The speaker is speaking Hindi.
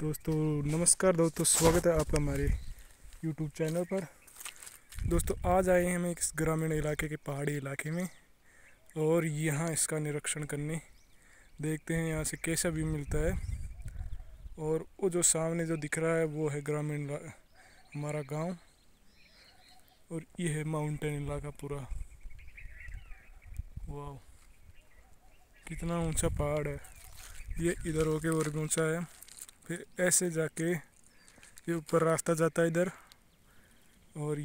दोस्तों नमस्कार दोस्तों स्वागत है आपका हमारे यूट्यूब चैनल पर दोस्तों आज आए हैं हम एक ग्रामीण इलाके के पहाड़ी इलाके में और यहाँ इसका निरीक्षण करने देखते हैं यहाँ से कैसा व्यू मिलता है और वो जो सामने जो दिख रहा है वो है ग्रामीण हमारा गांव और ये है माउंटेन इलाका पूरा वाह कितना ऊंचा पहाड़ है ये इधर होके और भी ऊँचा है फिर ऐसे जाके ये ऊपर रास्ता जाता है इधर और